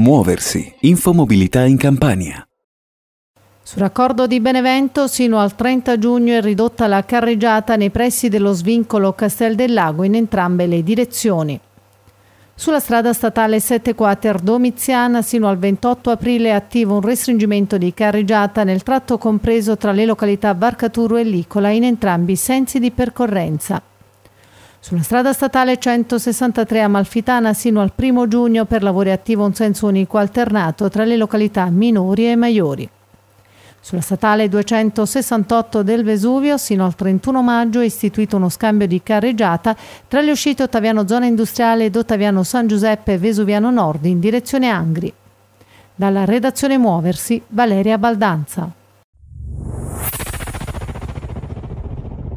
Muoversi. Infomobilità in Campania. Sul raccordo di Benevento, sino al 30 giugno è ridotta la carreggiata nei pressi dello svincolo Castel del Lago in entrambe le direzioni. Sulla strada statale 7 Quater Domiziana sino al 28 aprile è attivo un restringimento di carreggiata nel tratto compreso tra le località Barcaturo e Licola in entrambi i sensi di percorrenza. Sulla strada statale 163 a Malfitana sino al 1 giugno per lavori attivo un senso unico alternato tra le località minori e maggiori. Sulla statale 268 del Vesuvio sino al 31 maggio è istituito uno scambio di carreggiata tra le uscite Ottaviano Zona Industriale ed Ottaviano San Giuseppe Vesuviano Nord in direzione Angri. Dalla redazione Muoversi, Valeria Baldanza.